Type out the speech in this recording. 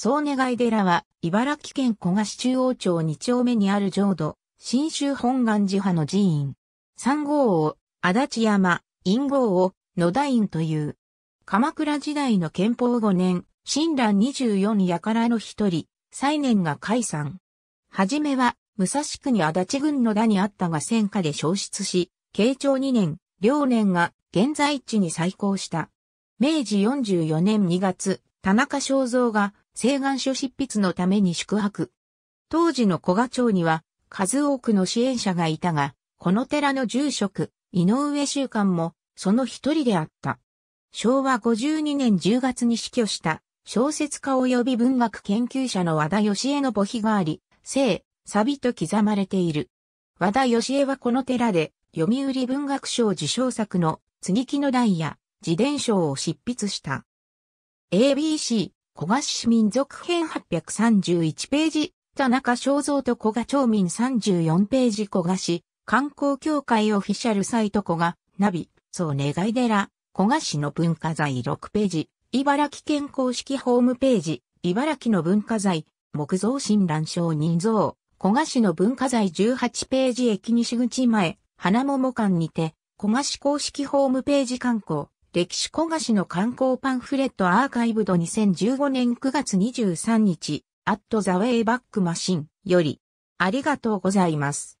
総願寺は、茨城県古賀市中央町2丁目にある浄土、新州本願寺派の寺院。三号を、足立山、陰号を、野田院という。鎌倉時代の憲法5年、新鸞24やからの一人、西年が解散。はじめは、武蔵国足立郡野田にあったが戦火で消失し、慶長2年、両年が現在地に再興した。明治44年2月、田中正造が請願書執筆のために宿泊。当時の古賀町には数多くの支援者がいたが、この寺の住職、井上習官もその一人であった。昭和52年10月に死去した小説家及び文学研究者の和田義江の墓碑があり、サ錆と刻まれている。和田義江はこの寺で読売文学賞受賞作の継ぎ木の台や自伝賞を執筆した。ABC 古賀市民族編831ページ、田中正造と古賀町民34ページ古賀市、観光協会オフィシャルサイト古賀、ナビ、そう願い寺、古賀市の文化財6ページ、茨城県公式ホームページ、茨城の文化財、木造新蘭商人像、古賀市の文化財18ページ駅西口前、花桃館にて、古賀市公式ホームページ観光。歴史小菓子の観光パンフレットアーカイブド2015年9月23日、アットザウェイバックマシンより、ありがとうございます。